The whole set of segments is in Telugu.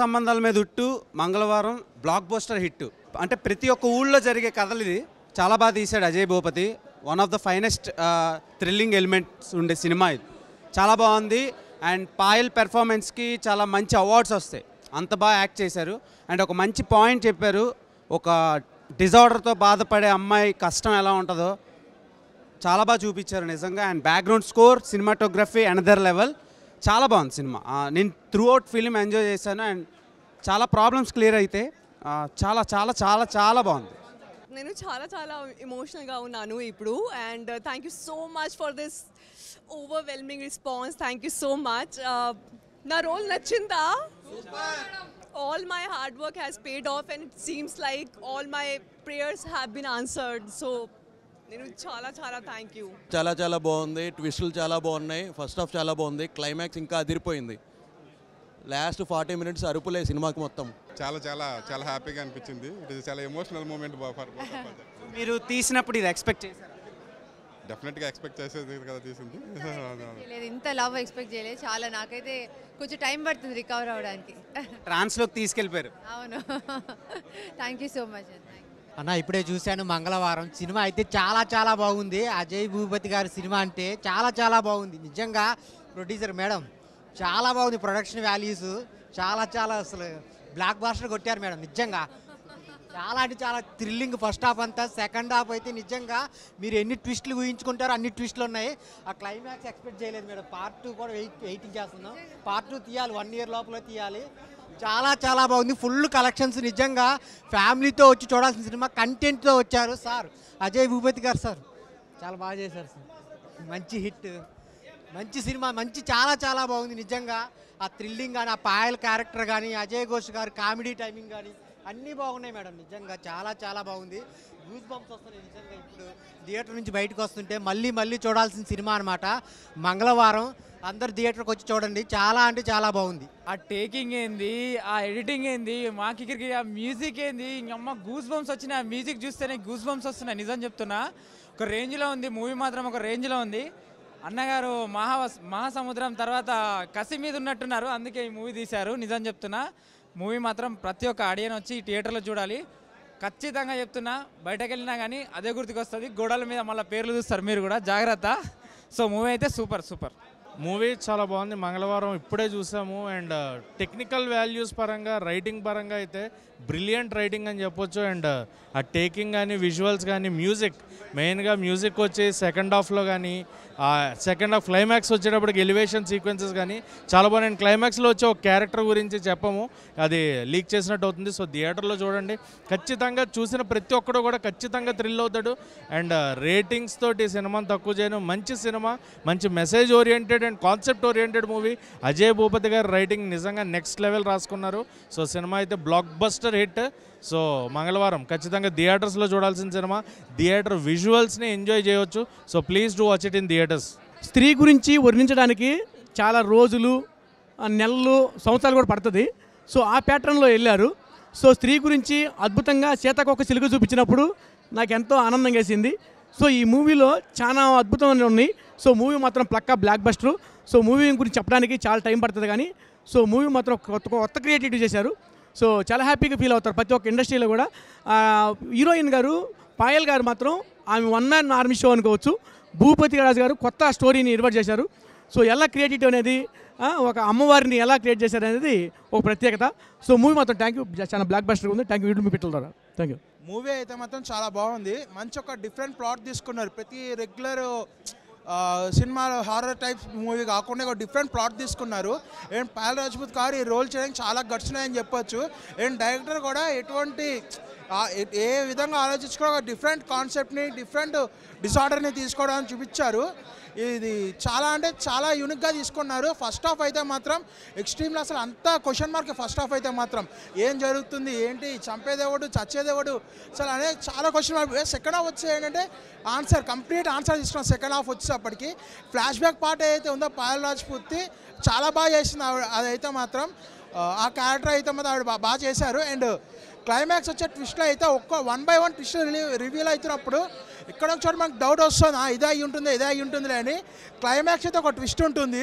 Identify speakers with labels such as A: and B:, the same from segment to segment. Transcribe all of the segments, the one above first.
A: సంబంధాల మీద ఉట్టు మంగళవారం బ్లాక్ బోస్టర్ హిట్ అంటే ప్రతి ఒక్క ఊళ్ళో జరిగే కథలు ఇది చాలా బాగా తీశాడు Ajay Bhupathi one of the finest thrilling elements ఉండే సినిమా ఇది చాలా బాగుంది అండ్ పాయల్ పెర్ఫార్మెన్స్కి చాలా మంచి అవార్డ్స్ వస్తాయి అంత బాగా యాక్ట్ చేశారు అండ్ ఒక మంచి పాయింట్ చెప్పారు ఒక డిజార్డర్తో బాధపడే అమ్మాయి కష్టం ఎలా ఉంటుందో చాలా బాగా చూపించారు నిజంగా and background score cinematography another level చాలా బాగుంది సినిమా నేను త్రూ అవుట్ ఫిలిం ఎంజాయ్ చేశాను అండ్ చాలా ప్రాబ్లమ్స్ క్లియర్ అయితే చాలా చాలా చాలా చాలా
B: బాగుంది
C: నేను చాలా చాలా ఎమోషనల్గా ఉన్నాను ఇప్పుడు and thank you so much for this overwhelming response thank you so much నా రోల్ నచ్చిందా all my hard work has paid off and it seems like all my prayers have been answered so నేను చాలా చాలా థ్యాంక్ యూ
B: చాలా చాలా బాగుంది ట్విస్టులు చాలా బాగున్నాయి ఫస్ట్ హాఫ్ చాలా బాగుంది క్లైమాక్స్ ఇంకా అదిరిపోయింది లాస్ట్ ఫార్టీ మినిట్స్ అరుపులే సినిమాకి మొత్తం చాలా చాలా చాలా హ్యాపీగా అనిపించింది ఇట్ ఇస్ చాలా ఎమోషనల్ మూమెంట్ మీరు తీసినప్పుడు ఇది ఎక్స్పెక్ట్ చేశారు డెఫినెట్గా ఎక్స్పెక్ట్ చేసేది
C: కదా తీసింది ఇంత లవ్ ఎక్స్పెక్ట్ చేయలేదు చాలా నాకైతే కొంచెం టైం పడుతుంది రికవర్ అవడానికి ట్రాన్స్లోకి తీసుకెళ్ళిపోయారు అవును థ్యాంక్ యూ సో మచ్ అన్న ఇప్పుడే చూశాను మంగళవారం సినిమా అయితే చాలా చాలా బాగుంది అజయ్ భూపతి గారి సినిమా అంటే చాలా చాలా బాగుంది నిజంగా ప్రొడ్యూసర్ మేడం చాలా బాగుంది ప్రొడక్షన్ వాల్యూస్ చాలా చాలా అసలు బ్లాక్ బాస్టర్ కొట్టారు మేడం నిజంగా చాలా అంటే చాలా థ్రిల్లింగ్ ఫస్ట్ హాఫ్ అంతా సెకండ్ హాఫ్ అయితే నిజంగా మీరు ఎన్ని ట్విస్ట్లు ఊహించుకుంటారో అన్ని ట్విస్ట్లు ఉన్నాయి ఆ క్లైమాక్స్ ఎక్స్పెక్ట్ చేయలేదు మేడం పార్ట్ టూ కూడా వెయిట్ వెయిటింగ్ చేస్తున్నాం పార్ట్ టూ తీయాలి వన్ ఇయర్ లోపల తీయాలి చాలా చాలా బాగుంది ఫుల్ కలెక్షన్స్ నిజంగా ఫ్యామిలీతో వచ్చి చూడాల్సిన సినిమా కంటెంట్తో వచ్చారు సార్ అజయ్ భూపతి గారు సార్ చాలా బాగా చేశారు సార్ మంచి హిట్ మంచి సినిమా మంచి చాలా చాలా బాగుంది నిజంగా ఆ థ్రిల్లింగ్ కానీ ఆ పాయల్ క్యారెక్టర్ కానీ అజయ్ ఘోష్ గారు కామెడీ టైమింగ్ కానీ అన్నీ బాగున్నాయి మేడం నిజంగా చాలా చాలా బాగుంది గూస్ బంప్స్ వస్తున్నాయి నిజంగా ఇప్పుడు థియేటర్ నుంచి బయటకు వస్తుంటే మళ్ళీ మళ్ళీ చూడాల్సిన సినిమా అనమాట మంగళవారం అందరు థియేటర్కి వచ్చి చూడండి చాలా అంటే చాలా బాగుంది ఆ
D: టేకింగ్ ఏంది ఆ ఎడిటింగ్ ఏంది మా కిక్కి ఆ మ్యూజిక్ ఏంది ఇంకమ్మ గూస్ బంప్స్ వచ్చిన ఆ మ్యూజిక్ చూస్తేనే గూస్ బంప్స్ వస్తున్నాయి నిజం చెప్తున్నా ఒక రేంజ్లో ఉంది మూవీ మాత్రం ఒక రేంజ్లో ఉంది అన్నగారు మహా మహాసముద్రం తర్వాత కసి మీద ఉన్నట్టున్నారు అందుకే ఈ మూవీ తీశారు నిజం చెప్తున్నా మూవీ మాత్రం ప్రతి ఒక్క ఆడియన్ వచ్చి ఈ థియేటర్లో చూడాలి ఖచ్చితంగా చెప్తున్నా బయటకు వెళ్ళినా కానీ అదే వస్తుంది గోడల మీద మళ్ళీ పేర్లు చూస్తారు మీరు కూడా జాగ్రత్త సో మూవీ అయితే సూపర్ సూపర్ మూవీ చాలా బాగుంది మంగళవారం ఇప్పుడే చూసాము అండ్
E: టెక్నికల్ uh, వాల్యూస్ పరంగా రైటింగ్ పరంగా అయితే బ్రిలియంట్ రైటింగ్ అని చెప్పొచ్చు అండ్ uh, ఆ టేకింగ్ కానీ విజువల్స్ కానీ మ్యూజిక్ మెయిన్గా మ్యూజిక్ వచ్చి సెకండ్ హాఫ్లో కానీ ఆ సెకండ్ హాఫ్ క్లైమాక్స్ వచ్చేటప్పటికి ఎలివేషన్ సీక్వెన్సెస్ కానీ చాలా బాగా నేను క్లైమాక్స్లో వచ్చే ఒక క్యారెక్టర్ గురించి చెప్పము అది లీక్ చేసినట్టు అవుతుంది సో థియేటర్లో చూడండి ఖచ్చితంగా చూసిన ప్రతి ఒక్కడు కూడా ఖచ్చితంగా థ్రిల్ అవుతాడు అండ్ రేటింగ్స్ uh, తోటి సినిమాను తక్కువ చేయను మంచి సినిమా మంచి message oriented oriented and concept oriented movie Ajay Bhupathi గారి రైటింగ్ నిజంగా నెక్స్ట్ లెవెల్ రాసుకున్నారు సో సినిమా అయితే blockbuster hit so Mangalavaram ఖచ్చితంగా థియేటర్స్లో చూడాల్సిన సినిమా థియేటర్ విజువల్స్ని ఎంజాయ్ చేయవచ్చు so please do watch it in
A: theatres స్త్రీ గురించి వర్ణించడానికి చాలా రోజులు నెలలు సంవత్సరాలు కూడా పడుతుంది సో ఆ ప్యాటర్న్లో వెళ్ళారు సో స్త్రీ గురించి అద్భుతంగా సీతకొక సిలుగు చూపించినప్పుడు నాకు ఎంతో ఆనందం వేసింది సో ఈ మూవీలో చాలా అద్భుతమైన ఉన్నాయి సో మూవీ మాత్రం పక్కా బ్లాక్ బస్టర్ సో మూవీ గురించి చెప్పడానికి చాలా టైం పడుతుంది కానీ సో మూవీ మాత్రం కొత్త కొత్త క్రియేటివిటీ చేశారు సో చాలా హ్యాపీగా ఫీల్ అవుతారు ప్రతి ఒక్క ఇండస్ట్రీలో కూడా హీరోయిన్ గారు పాయల్ గారు మాత్రం ఆమె వన్ మ్యాన్ ఆర్మీ షో అనుకోవచ్చు భూపతి రాజు గారు కొత్త స్టోరీని ఏర్పాటు చేశారు సో ఎలా క్రియేటివిటీ అనేది ఒక అమ్మవారిని ఎలా క్రియేట్ చేశారు అనేది ఒక ప్రత్యేకత సో మూవీ మాత్రం థ్యాంక్ యూ చాలా బ్లాక్ బస్టర్ ఉంది థ్యాంక్ యూ మీ పెట్టల ద్వారా థ్యాంక్ యూ
E: మూవీ అయితే మాత్రం చాలా బాగుంది మంచి ఒక డిఫరెంట్ ప్లాట్ తీసుకున్నారు ప్రతి regular cinema horror type movie కాకుండా ఒక డిఫరెంట్ ప్లాట్ తీసుకున్నారు అండ్ పాల రాజ్పూత్ గారు ఈ రోల్ చేయడానికి చాలా గడిచినాయని చెప్పొచ్చు అండ్ డైరెక్టర్ కూడా ఎటువంటి ఏ విధంగా ఆలోచించుకోవడం డిఫరెంట్ కాన్సెప్ట్ని డిఫరెంట్ డిసార్డర్ని తీసుకోవడానికి చూపించారు ఇది చాలా అంటే చాలా యూనిక్గా తీసుకున్నారు ఫస్ట్ హాఫ్ అయితే మాత్రం ఎక్స్ట్రీమ్లో అసలు అంతా క్వశ్చన్ మార్క్ ఫస్ట్ హాఫ్ అయితే మాత్రం ఏం జరుగుతుంది ఏంటి చంపేదేవాడు చచ్చేదేవాడు అసలు అనే చాలా క్వశ్చన్ మార్క్ సెకండ్ హాఫ్ వచ్చే ఏంటంటే ఆన్సర్ కంప్లీట్ ఆన్సర్ తీసుకున్నాం సెకండ్ హాఫ్ వచ్చేటప్పటికి ఫ్లాష్ బ్యాక్ పార్ట్ ఏదైతే ఉందో పాయల్ రాజ్పూర్తి చాలా బాగా చేసింది అదైతే మాత్రం ఆ క్యారెక్టర్ అయితే మాత్రం ఆవిడ బాగా చేశారు అండ్ క్లైమాక్స్ వచ్చే ట్విస్ట్లో అయితే ఒక్క one by one twist reveal అవుతున్నప్పుడు ఇక్కడ ఒక చోట మనకు డౌట్ వస్తుందా ఇదే అయ్యి ఉంటుంది ఇదే అయ్యి ఉంటుంది అని క్లైమాక్స్ అయితే ఒక ట్విస్ట్ ఉంటుంది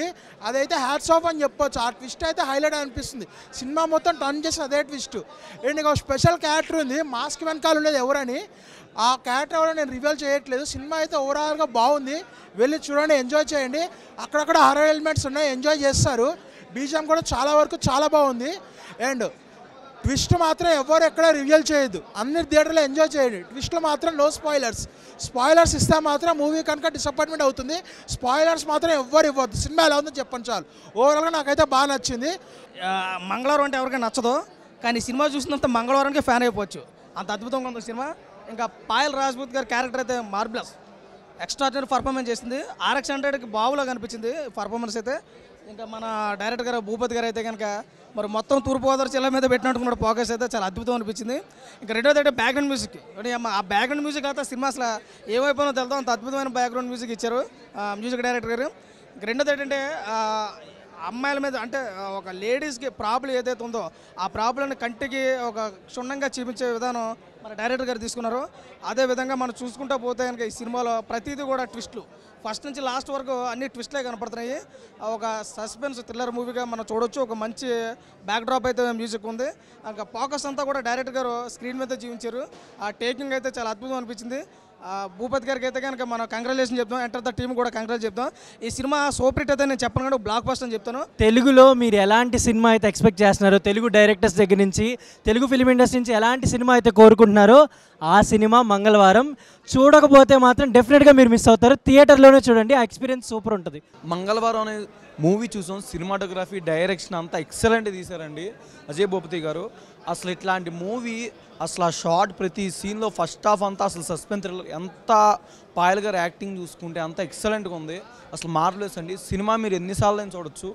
E: అదైతే హ్యాట్స్ ఆఫ్ అని చెప్పొచ్చు ఆ ట్విస్ట్ అయితే హైలైట్ అనిపిస్తుంది సినిమా మొత్తం టర్న్ చేసి అదే ట్విస్ట్ అండ్ ఒక స్పెషల్ క్యారెక్టర్ ఉంది మాస్క్ వెనకాల ఉండేది ఎవరని ఆ క్యారెక్టర్ ఎవరో నేను రివీల్ చేయట్లేదు సినిమా అయితే ఓవరాల్గా బాగుంది వెళ్ళి చూడండి ఎంజాయ్ చేయండి అక్కడక్కడ హర్రర్ ఎలిమెంట్స్ ఉన్నాయి ఎంజాయ్ చేస్తారు బీజిఎం కూడా చాలా వరకు చాలా బాగుంది అండ్ ట్విస్ట్ మాత్రం ఎవరు ఎక్కడ రివ్యూల్ చేయదు అన్ని థియేటర్లో ఎంజాయ్ చేయండి ట్విస్ట్లో మాత్రం నో స్పాయిలర్స్ స్పాయిలర్స్ ఇస్తే మాత్రం మూవీ కనుక డిసప్పాయింట్మెంట్ అవుతుంది
A: స్పాయిలర్స్ మాత్రం ఎవ్వరు ఇవ్వద్దు సినిమా ఎలా ఉందో చెప్పండి చాలు ఓవరాల్గా నాకైతే బాగా నచ్చింది మంగళవారం అంటే ఎవరికైనా నచ్చదు కానీ సినిమా చూసినంత మంగళవారానికి ఫ్యాన్ అయిపోవచ్చు అంత అద్భుతంగా ఉంది సినిమా ఇంకా పాయల్ రాజ్పూత్ గారి క్యారెక్టర్ అయితే మార్బ్లస్ ఎక్స్ట్రాడినరీ పర్ఫార్మెన్స్ చేసింది ఆర్ఎక్స్ హండ్రెడ్కి బావులో కనిపించింది పర్ఫార్మెన్స్ అయితే ఇంకా మన డైరెక్టర్ గారు భూపతి గారు అయితే కనుక మరి మొత్తం తూర్పుగోదావరి జిల్లా మీద పెట్టినట్టుకున్న ఫోకస్ అయితే చాలా అద్భుతం అనిపించింది ఇంకా రెండోది అయితే బ్యాక్గ్రౌండ్ మ్యూజిక్ అంటే ఆ బ్యాక్గ్రౌండ్ మ్యూజిక్ అయితే సినిమా అసలు ఏమైపోయినా తెలుద్దాం అంత అద్భుతమైన బ్యాక్గ్రౌండ్ మ్యూజిక్ ఇచ్చారు మ్యూజిక్ డైరెక్టర్ గారు రెండోది ఏంటంటే అమ్మాయిల మీద అంటే ఒక లేడీస్కి ప్రాబ్లం ఏదైతే ఉందో ఆ ప్రాబ్లంని కంటికి ఒక క్షుణ్ణంగా చూపించే విధానం మన డైరెక్టర్ గారు తీసుకున్నారు అదేవిధంగా మనం చూసుకుంటూ పోతే కనుక ఈ సినిమాలో ప్రతిదీ కూడా ట్విస్ట్లు ఫస్ట్ నుంచి లాస్ట్ వరకు అన్ని ట్విస్ట్లే కనపడుతున్నాయి ఒక సస్పెన్స్ థ్రిల్లర్ మూవీగా మనం చూడొచ్చు ఒక మంచి బ్యాక్డ్రాప్ అయితే మ్యూజిక్ ఉంది ఇంకా ఫోకస్ అంతా కూడా డైరెక్టర్ గారు స్క్రీన్ మీద జీవించారు ఆ టేకింగ్ అయితే చాలా అద్భుతం అనిపించింది భూపతి గారికి అయితే కనుక మనం కంగ్రాచులేషన్ చెప్తాం ఎంటర్ ద టీమ్ కూడా కంగ్రాచు చెప్తాం ఈ సినిమా సూపర్హిట్ అయితే నేను చెప్పను కానీ బ్లాక్ బస్ట్ అని చెప్తాను
B: తెలుగులో మీరు ఎలాంటి సినిమా అయితే ఎక్స్పెక్ట్ చేస్తున్నారో తెలుగు డైరెక్టర్స్ దగ్గర నుంచి తెలుగు ఫిలిం ఇండస్ట్రీ నుంచి ఎలాంటి సినిమా అయితే కోరుకుంటున్నారో ఆ సినిమా మంగళవారం చూడకపోతే మాత్రం డెఫినెట్గా మీరు మిస్ అవుతారు థియేటర్లోనే చూడండి ఆ ఎక్స్పీరియన్స్ సూపర్ ఉంటుంది
A: మంగళవారం అనే మూవీ చూసాం సినిమాటోగ్రఫీ డైరెక్షన్ అంతా ఎక్సలెంట్ తీశారండి అజయ్ భూపతి గారు అసలు ఇట్లాంటి మూవీ అసలు ఆ షార్ట్ ప్రతి సీన్లో ఫస్ట్ హాఫ్ అంతా అసలు సస్పెన్స్ ఎంత పాయల్ గారు యాక్టింగ్ చూసుకుంటే అంత ఎక్సలెంట్గా ఉంది అసలు మార్వలెస్ అండి సినిమా మీరు ఎన్నిసార్లు చూడొచ్చు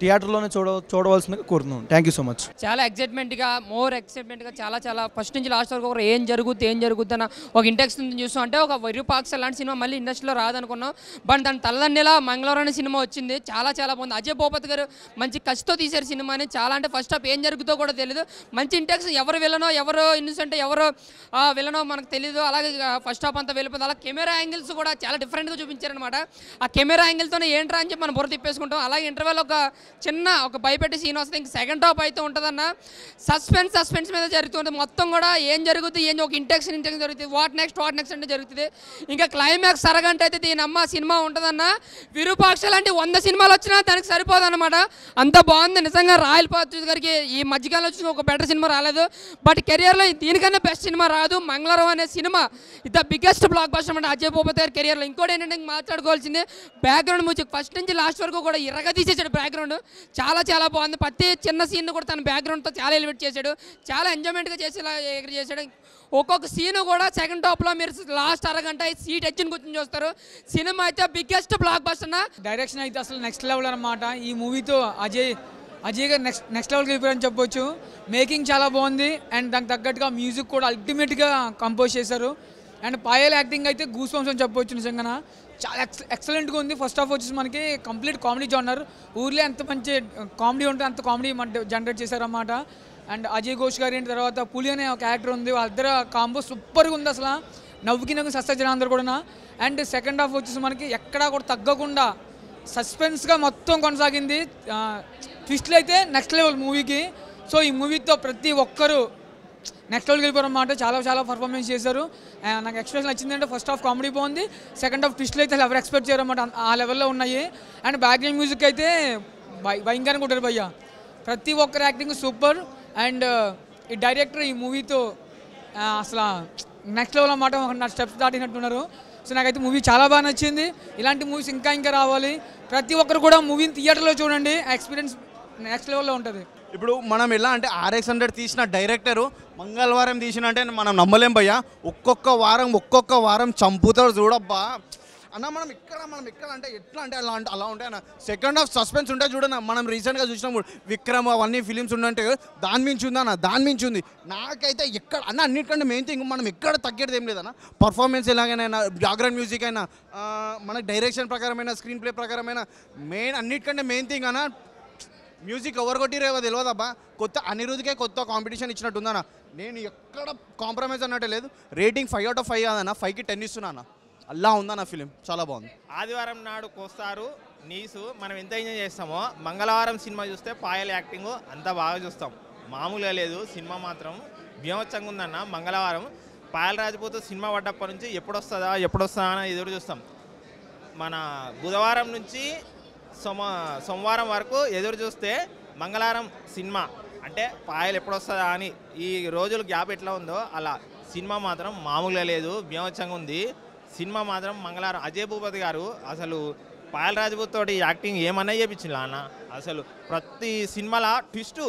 A: థియేటర్లోనే చూడ చూడవలసిందిగా కోరుతున్నాం థ్యాంక్ యూ సో మచ్
F: చాలా ఎక్సైట్మెంట్గా మోర్ ఎక్సైట్మెంట్గా చాలా చాలా ఫస్ట్ నుంచి లాస్ట్ వరకు ఒకరు ఏం జరుగుతుంది ఏం జరుగుద్ది అన్న ఒక నుంచి చూస్తాం అంటే ఒక విరూపాక్స్ అలాంటి సినిమా మళ్ళీ ఇండస్ట్రీలో రాదనుకున్నాం బట్ దాని తల్లన్నెలా మంగళవారం అనే సినిమా వచ్చింది చాలా చాలా బాగుంది అజయ్ భూపతి గారు మంచి కసితో తీసారు సినిమాని చాలా అంటే ఫస్ట్ హాఫ్ ఏం జరుగుతుందో కూడా తెలియదు మంచి ఇంటెక్స్ ఎవరు వెళ్ళనో ఎవరు ఇన్సెంట్ ఎవరు వెళ్ళనో మనకు తెలియదు అలాగే ఫస్ట్ హాఫ్ అంతా వెళ్ళిపోతుంది అలా కెమెరా యాంగిల్స్ కూడా చాలా డిఫరెంట్గా చూపించారనమాట ఆ కెమెరా యాంగిల్తోనే ఏంట్రా అని చెప్పి మనం బుర్ర తిప్పేసుకుంటాం అలాగే ఇంటర్వెల్ ఒక చిన్న ఒక భయపెట్టి సీన్ వస్తుంది ఇంక సెకండ్ హాఫ్ అయితే ఉంటుందన్న సస్పెన్స్ సస్పెన్స్ మీద జరుగుతుంది మొత్తం కూడా ఏం జరుగుతుంది ఏం ఒక ఇంటెక్స్ ఇంటెక్స్ జరుగుతుంది వాట్ నెక్స్ట్ వాట్ నెక్స్ట్ అంటే జరుగుతుంది ఇంకా క్లైమాక్స్ సరగంటే అయితే దీని అమ్మ సినిమా ఉంటుందన్న విరూపాక్ష లాంటి వంద సినిమాలు వచ్చినా దానికి సరిపోదన్నమాట అంత బాగుంది నిజంగా రాయల్ పాత్రి గారికి ఈ మధ్యకాలంలో వచ్చిన ఒక బెటర్ సినిమా రాలేదు బట్ కెరియర్లో దీనికన్నా బెస్ట్ సినిమా రాదు మంగళవారం అనే cinema the biggest blockbuster అంటే అజయ్ భూపతి గారి కెరియర్లో ఇంకోటి ఏంటంటే మాట్లాడుకోవాల్సింది బ్యాక్గ్రౌండ్ మ్యూజిక్ ఫస్ట్ నుంచి లాస్ట్ వరకు కూడా ఇరగ తీసేసాడు బ్యాక్గ్రౌండ్ చాలా చాలా బాగుంది ప్రతి చిన్న సీన్ కూడా తన బ్యాక్గ్రౌండ్తో చాలా ఎలివేట్ చేశాడు చాలా ఎంజాయ్మెంట్గా చేసేలా చేశాడు ఒక్కొక్క సీన్ కూడా సెకండ్ టాప్లో మీరు లాస్ట్ అరగంట సీట్ ఎచ్చిన కూర్చొని చూస్తారు సినిమా అయితే బిగ్గెస్ట్ బ్లాక్ బస్టర్ డైరెక్షన్ అయితే అసలు నెక్స్ట్ లెవెల్ అనమాట ఈ మూవీతో అజయ్ అజయ్ గారు నెక్స్ట్ నెక్స్ట్
D: లెవెల్కి వెళ్ళిపోయారని చెప్పొచ్చు మేకింగ్ చాలా బాగుంది అండ్ దానికి తగ్గట్టుగా మ్యూజిక్ కూడా అల్టిమేట్గా కంపోజ్ చేశారు అండ్ పాయల్ యాక్టింగ్ అయితే గూస్ పంప్స్ అని చెప్పొచ్చు నిజంగా చాలా ఎక్స్ ఎక్సలెంట్గా ఉంది ఫస్ట్ ఆఫ్ వచ్చేసి మనకి కంప్లీట్ కామెడీ జోనర్ ఊర్లో ఎంత మంచి కామెడీ uh, ఉంటే అంత కామెడీ మన జనరేట్ చేశారన్నమాట అండ్ అజయ్ ఘోష్ గారి తర్వాత పులి అనే ఒక క్యారెక్టర్ ఉంది వాళ్ళిద్దర కాంబో సూపర్గా ఉంది అసలు నవ్వుకి నవ్వు సస్త జనాందరు కూడా అండ్ సెకండ్ హాఫ్ వచ్చేసి మనకి ఎక్కడా కూడా తగ్గకుండా సస్పెన్స్గా మొత్తం కొనసాగింది ట్విస్ట్లు అయితే నెక్స్ట్ లెవెల్ మూవీకి సో ఈ మూవీతో ప్రతి ఒక్కరూ నెక్స్ట్ లెవెల్కి వెళ్ళిపోవడం చాలా చాలా పర్ఫార్మెన్స్ చేశారు నాకు ఎక్స్ప్రెషన్ అంటే ఫస్ట్ హాఫ్ కామెడీ బాగుంది సెకండ్ హాఫ్ ట్విస్ట్లు అయితే ఎవరు ఎక్స్పెక్ట్ చేయరు ఆ లెవెల్లో ఉన్నాయి అండ్ బ్యాక్గ్రౌండ్ మ్యూజిక్ అయితే భయంకరంగా ఉంటారు భయ్య ప్రతి ఒక్కరి యాక్టింగ్ సూపర్ అండ్ ఈ డైరెక్టర్ ఈ మూవీతో అసలు నెక్స్ట్ లెవెల్ అన్నమాట నా స్టెప్స్ దాటినట్టున్నారు సో నాకైతే మూవీ చాలా బాగా నచ్చింది ఇలాంటి మూవీస్ ఇంకా ఇంకా రావాలి ప్రతి ఒక్కరు కూడా మూవీని థియేటర్లో చూడండి ఎక్స్పీరియన్స్ నెక్స్ట్ లెవెల్లో ఉంటుంది
B: ఇప్పుడు మనం ఎలా అంటే ఆర్ఎక్స్ హండ్రెడ్ తీసిన డైరెక్టరు మంగళవారం తీసిన అంటే మనం నమ్మలేం భయ్యా ఒక్కొక్క వారం ఒక్కొక్క వారం చంపుతారు చూడబ్బా అన్న మనం ఇక్కడ మనం ఇక్కడ అంటే ఎట్లా అంటే అలా అంటే అలా ఉంటాయి అన్న సెకండ్ హాఫ్ సస్పెన్స్ ఉంటే చూడన్న మనం రీసెంట్గా చూసినప్పుడు విక్రమ్ అవన్నీ ఫిలిమ్స్ ఉండంటే దాని మించి అన్న దాని మించి ఉంది నాకైతే ఎక్కడ అన్న అన్నిటికంటే మెయిన్ థింగ్ మనం ఎక్కడ తగ్గేది ఏం లేదన్న పర్ఫార్మెన్స్ ఎలాగైనా బ్యాక్గ్రౌండ్ మ్యూజిక్ అయినా మనకి డైరెక్షన్ ప్రకారమైన స్క్రీన్ ప్లే ప్రకారమైన మెయిన్ అన్నిటికంటే మెయిన్ థింగ్ అన్న మ్యూజిక్ ఎవరు కొట్టిరేవో తెలియదబ్బా కొత్త అనిరుధికే కొత్త కాంపిటీషన్ ఇచ్చినట్టు ఇచ్చినట్టుందన్న నేను ఎక్కడ కాంప్రమైజ్ అన్నట్టే లేదు rating five out of five కాదన్న ఫైవ్కి టెన్ అన్న అలా నా ఫిలిం చాలా బాగుంది
G: ఆదివారం నాడు కోస్తారు నీసు మనం ఎంత ఎంజాయ్ చేస్తామో మంగళవారం సినిమా చూస్తే పాయల యాక్టింగ్ అంత బాగా చూస్తాం మామూలుగా లేదు సినిమా మాత్రం భీమోత్సంగా ఉందన్న మంగళవారం పాయల రాజపూత సినిమా పడ్డప్పటి నుంచి ఎప్పుడొస్తుందా ఎప్పుడొస్తా అని ఎదురు చూస్తాం మన బుధవారం నుంచి సోమ సోమవారం వరకు ఎదురు చూస్తే మంగళవారం సినిమా అంటే పాయలు ఎప్పుడొస్తుందా అని ఈ రోజులు గ్యాప్ ఎట్లా ఉందో అలా సినిమా మాత్రం మామూలుగా లేదు భీమవచ్చంగా ఉంది సినిమా మాత్రం మంగళవారం అజయ్ భూపతి గారు అసలు పాయల్ రాజ్పూత్ తోటి యాక్టింగ్ ఏమన్నా చేయించింది అన్న అసలు ప్రతి సినిమాలో ట్విస్ట్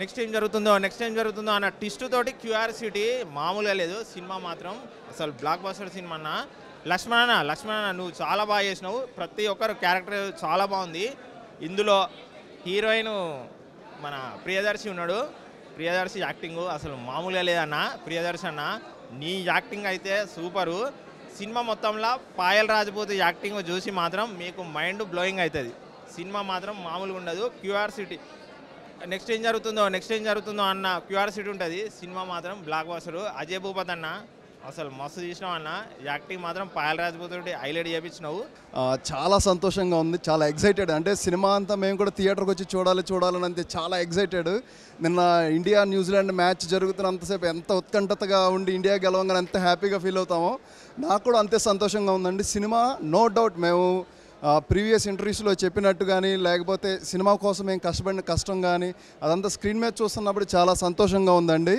G: నెక్స్ట్ ఏం జరుగుతుందో నెక్స్ట్ ఏం జరుగుతుందో అన్న ట్విస్ట్ తోటి క్యూఆర్ సిటీ మామూలుగా లేదు సినిమా మాత్రం అసలు బ్లాక్ బస్టర్ సినిమా అన్న లక్ష్మణ లక్ష్మణ నువ్వు చాలా బాగా చేసినావు ప్రతి ఒక్కరు క్యారెక్టర్ చాలా బాగుంది ఇందులో హీరోయిన్ మన ప్రియదర్శి ఉన్నాడు ప్రియదర్శి యాక్టింగ్ అసలు మామూలుగా లేదన్న ప్రియదర్శి అన్న నీ యాక్టింగ్ అయితే సూపరు సినిమా మొత్తంలో పాయల్ రాజపూత్ యాక్టింగ్ చూసి మాత్రం మీకు మైండ్ బ్లోయింగ్ అవుతుంది సినిమా మాత్రం మామూలుగా ఉండదు సిటీ నెక్స్ట్ ఏం జరుగుతుందో నెక్స్ట్ ఏం జరుగుతుందో అన్న సిటీ ఉంటుంది సినిమా మాత్రం బ్లాక్ బాస్టర్ అజయ్ భూపత్ అన్న అసలు మస్తు చేసినావు అన్న యాక్టింగ్ మాత్రం పాయల్ రాజ్పూత్ హైలైట్ చేయించినావు
H: చాలా సంతోషంగా ఉంది చాలా ఎక్సైటెడ్ అంటే సినిమా అంతా మేము కూడా థియేటర్కి వచ్చి చూడాలి చూడాలని అంతే చాలా ఎక్సైటెడ్ నిన్న ఇండియా న్యూజిలాండ్ మ్యాచ్ జరుగుతున్నంతసేపు ఎంత ఉత్కంఠతగా ఉండి ఇండియా గెలవంగానే ఎంత హ్యాపీగా ఫీల్ అవుతామో నాకు కూడా అంతే సంతోషంగా ఉందండి సినిమా నో డౌట్ మేము ప్రీవియస్ ఇంటర్వ్యూస్లో చెప్పినట్టు కానీ లేకపోతే సినిమా కోసం ఏం కష్టపడిన కష్టం కానీ అదంతా స్క్రీన్ మీద చూస్తున్నప్పుడు చాలా సంతోషంగా ఉందండి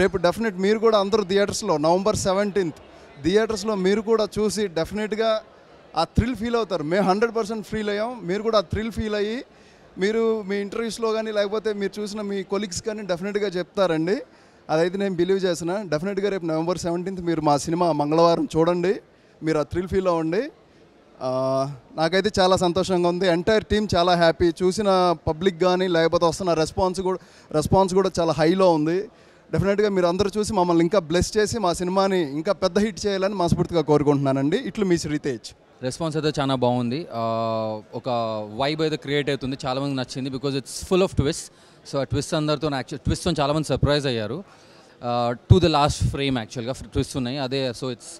H: రేపు డెఫినెట్ మీరు కూడా అందరూ థియేటర్స్లో నవంబర్ సెవెంటీన్త్ థియేటర్స్లో మీరు కూడా చూసి డెఫినెట్గా ఆ థ్రిల్ ఫీల్ అవుతారు మేము హండ్రెడ్ పర్సెంట్ ఫీల్ అయ్యాం మీరు కూడా ఆ థ్రిల్ ఫీల్ అయ్యి మీరు మీ ఇంటర్వ్యూస్లో కానీ లేకపోతే మీరు చూసిన మీ కొలీగ్స్ కానీ డెఫినెట్గా చెప్తారండి అదైతే నేను బిలీవ్ చేసిన డెఫినెట్గా రేపు నవంబర్ సెవెంటీన్త్ మీరు మా సినిమా మంగళవారం చూడండి మీరు ఆ థ్రిల్ ఫీల్ అవ్వండి నాకైతే చాలా సంతోషంగా ఉంది ఎంటైర్ టీం చాలా హ్యాపీ చూసిన పబ్లిక్ కానీ లేకపోతే వస్తున్న రెస్పాన్స్ కూడా రెస్పాన్స్ కూడా చాలా హైలో ఉంది డెఫినెట్గా మీరు అందరూ చూసి మమ్మల్ని ఇంకా బ్లెస్ చేసి మా సినిమాని ఇంకా పెద్ద హిట్ చేయాలని మనస్ఫూర్తిగా కోరుకుంటున్నానండి ఇట్లు మీ శ్రీతేజ్
B: రెస్పాన్స్ అయితే చాలా బాగుంది ఒక వైబ్ అయితే క్రియేట్ అవుతుంది చాలామంది నచ్చింది because it's full of twist so ఆ ట్విస్ట్ అందరితో యాక్చువల్ ట్విస్ట్తో చాలామంది సర్ప్రైజ్ అయ్యారు టు ద లాస్ట్ ఫ్రేమ్ యాక్చువల్గా ట్విస్ట్ ఉన్నాయి అదే so it's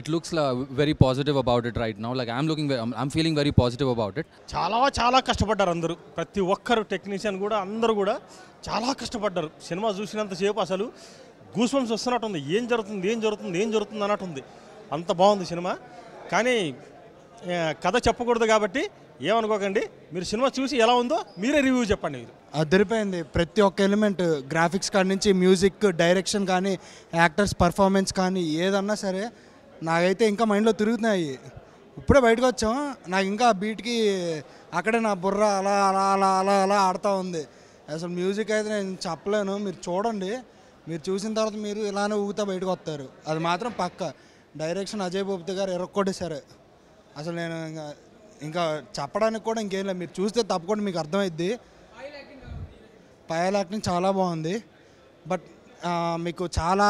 B: it looks very positive about it right now like I'm looking I'm feeling very positive about it చాలా చాలా కష్టపడ్డారు అందరూ ప్రతి ఒక్కరు టెక్నీషియన్ కూడా అందరూ కూడా చాలా కష్టపడ్డారు సినిమా చూసినంతసేపు అసలు వస్తున్నట్టు ఉంది ఏం జరుగుతుంది ఏం జరుగుతుంది ఏం జరుగుతుంది అన్నట్టుంది అంత బాగుంది సినిమా కానీ కథ చెప్పకూడదు కాబట్టి ఏమనుకోకండి మీరు సినిమా చూసి ఎలా ఉందో మీరే రివ్యూ చెప్పండి మీరు అదిరిపోయింది ప్రతి ఒక్క ఎలిమెంట్ గ్రాఫిక్స్ కాడి నుంచి మ్యూజిక్ డైరెక్షన్ కానీ యాక్టర్స్ పర్ఫార్మెన్స్ కానీ ఏదన్నా సరే నాకైతే ఇంకా మైండ్లో తిరుగుతున్నాయి ఇప్పుడే బయటకు వచ్చాం నాకు ఇంకా బీట్కి అక్కడే నా బుర్ర అలా అలా అలా అలా అలా ఆడుతూ ఉంది అసలు మ్యూజిక్ అయితే నేను చెప్పలేను మీరు చూడండి మీరు చూసిన తర్వాత మీరు ఇలానే ఊగుతా బయటకు వస్తారు అది మాత్రం పక్క డైరెక్షన్ అజయ్ బొబ్తి గారు సరే అసలు నేను ఇంకా ఇంకా చెప్పడానికి కూడా ఇంకేం లేదు మీరు చూస్తే తప్పకుండా మీకు అర్థమైద్ది పయాల యాక్టింగ్ చాలా బాగుంది బట్ మీకు చాలా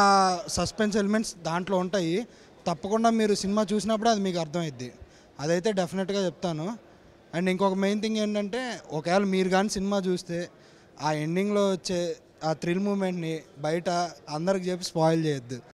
B: సస్పెన్స్ ఎలిమెంట్స్ దాంట్లో ఉంటాయి తప్పకుండా మీరు సినిమా చూసినప్పుడు అది మీకు అర్థమైద్ది అదైతే డెఫినెట్గా చెప్తాను అండ్ ఇంకొక మెయిన్ థింగ్ ఏంటంటే ఒకవేళ మీరు కానీ సినిమా చూస్తే ఆ ఎండింగ్లో వచ్చే ఆ థ్రిల్ మూమెంట్ని బయట అందరికి చెప్పి స్పాయిల్ చేయొద్దు